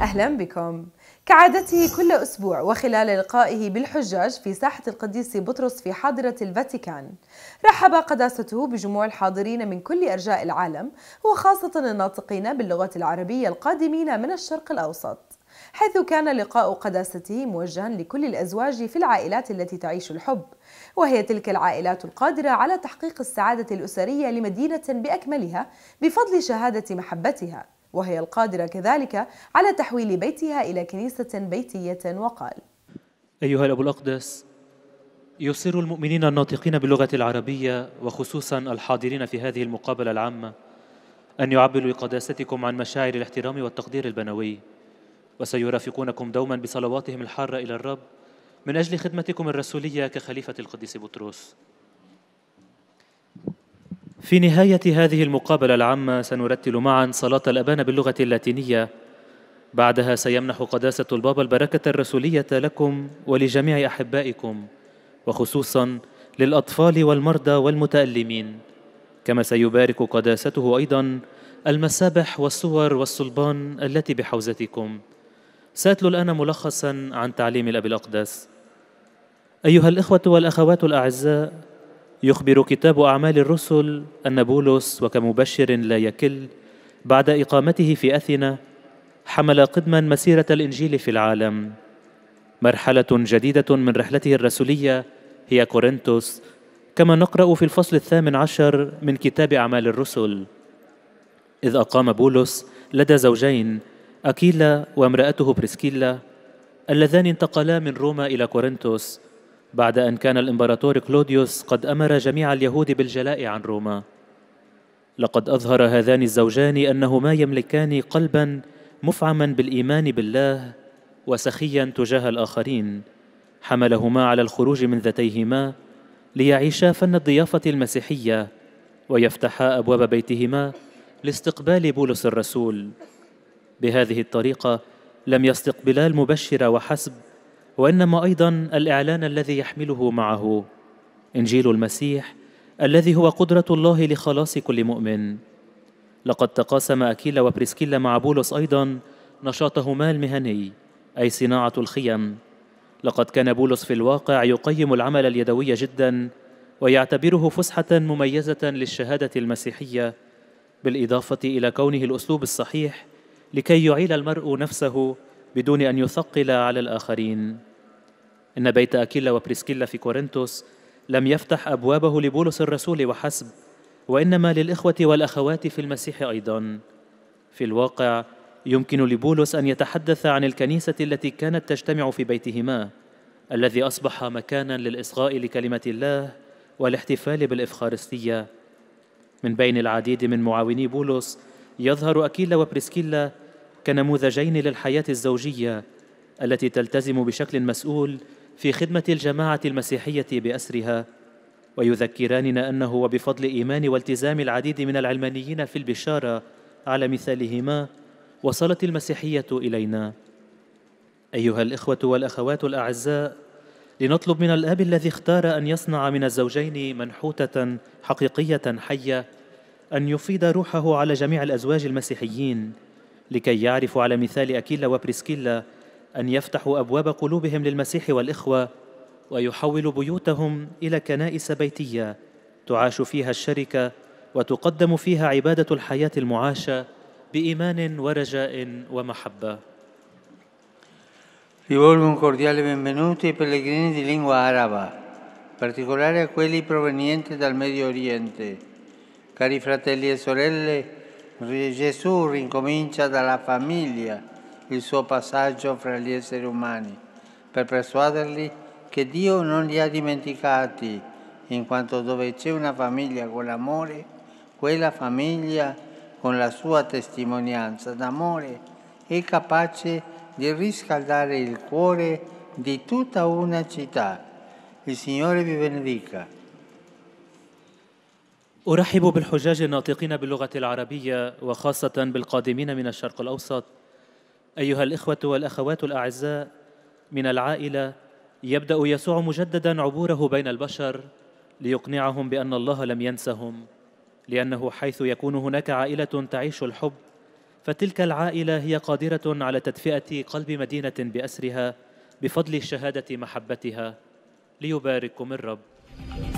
أهلا بكم كعادته كل أسبوع وخلال لقائه بالحجاج في ساحة القديس بطرس في حاضرة الفاتيكان رحب قداسته بجموع الحاضرين من كل أرجاء العالم وخاصة الناطقين باللغة العربية القادمين من الشرق الأوسط حيث كان لقاء قداسته موجها لكل الأزواج في العائلات التي تعيش الحب وهي تلك العائلات القادرة على تحقيق السعادة الأسرية لمدينة بأكملها بفضل شهادة محبتها وهي القادرة كذلك على تحويل بيتها إلى كنيسة بيتية وقال أيها الأب الأقدس يصر المؤمنين الناطقين باللغة العربية وخصوصا الحاضرين في هذه المقابلة العامة أن يعبروا لقداستكم عن مشاعر الاحترام والتقدير البنوي وسيرافقونكم دوما بصلواتهم الحارة إلى الرب من أجل خدمتكم الرسولية كخليفة القديس بطرس في نهاية هذه المقابلة العامة سنرتل معا صلاة الأبان باللغة اللاتينية بعدها سيمنح قداسة البابا البركة الرسولية لكم ولجميع أحبائكم وخصوصا للأطفال والمرضى والمتألمين كما سيبارك قداسته أيضا المسابح والصور والصلبان التي بحوزتكم سأتلو الآن ملخصا عن تعليم الأب الأقدس أيها الإخوة والأخوات الأعزاء يخبر كتاب أعمال الرسل أن بولس وكمبشر لا يكل بعد إقامته في أثينا حمل قدما مسيرة الإنجيل في العالم مرحلة جديدة من رحلته الرسولية هي كورنثوس كما نقرأ في الفصل الثامن عشر من كتاب أعمال الرسل إذ أقام بولس لدى زوجين أكيلا وامرأته بريسكيلا اللذان انتقلا من روما إلى كورنثوس بعد أن كان الإمبراطور كلوديوس قد أمر جميع اليهود بالجلاء عن روما لقد أظهر هذان الزوجان أنهما يملكان قلباً مفعما بالإيمان بالله وسخيا تجاه الآخرين حملهما على الخروج من ذاتيهما ليعيشا فن الضيافة المسيحية ويفتحا أبواب بيتهما لاستقبال بولس الرسول بهذه الطريقة لم يستقبلا المبشر وحسب وانما ايضا الاعلان الذي يحمله معه انجيل المسيح الذي هو قدره الله لخلاص كل مؤمن لقد تقاسم اكيلا وبريسكيلا مع بولس ايضا نشاطهما المهني اي صناعه الخيم لقد كان بولس في الواقع يقيم العمل اليدوي جدا ويعتبره فسحه مميزه للشهاده المسيحيه بالاضافه الى كونه الاسلوب الصحيح لكي يعيل المرء نفسه بدون ان يثقل على الاخرين إن بيت أكيلا وبريسكيلا في كورنثوس لم يفتح أبوابه لبولس الرسول وحسب وإنما للإخوة والأخوات في المسيح أيضا في الواقع يمكن لبولس أن يتحدث عن الكنيسة التي كانت تجتمع في بيتهما الذي أصبح مكانا للإصغاء لكلمة الله والاحتفال بالإفخارستية من بين العديد من معاوني بولس يظهر أكيلا وبريسكيلا كنموذجين للحياة الزوجية التي تلتزم بشكل مسؤول في خدمة الجماعة المسيحية بأسرها ويذكراننا أنه وبفضل إيمان والتزام العديد من العلمانيين في البشارة على مثالهما وصلت المسيحية إلينا أيها الإخوة والأخوات الأعزاء لنطلب من الآب الذي اختار أن يصنع من الزوجين منحوتة حقيقية حية أن يفيض روحه على جميع الأزواج المسيحيين لكي يعرفوا على مثال أكيلا وبريسكيلا أن يفتحوا أبواب قلوبهم للمسيح والإخوة ويحولوا بيوتهم إلى كنائس بيتية تعاش فيها الشركة وتقدم فيها عبادة الحياة المعاشة بإيمان ورجاء ومحبة. Rivolgo un cordiale benvenuto ai pellegrini di lingua araba, in particolare a quelli provenienti dal Medio Oriente. Cari fratelli e sorelle, Gesù rincomincia dalla famiglia il suo passaggio fra gli esseri umani, per persuaderli che Dio non li ha dimenticati, in quanto dove c'è una famiglia con l'amore, quella famiglia con la sua testimonianza d'amore è capace di riscaldare il cuore di tutta una città. Il Signore vi benedica. ارحب بالحجاج الناطقين باللغه العربيه وخاصه بالقادمين من الشرق الاوسط ايها الاخوه والاخوات الاعزاء من العائله يبدا يسوع مجددا عبوره بين البشر ليقنعهم بان الله لم ينسهم لانه حيث يكون هناك عائله تعيش الحب فتلك العائله هي قادره على تدفئه قلب مدينه باسرها بفضل شهاده محبتها ليبارككم الرب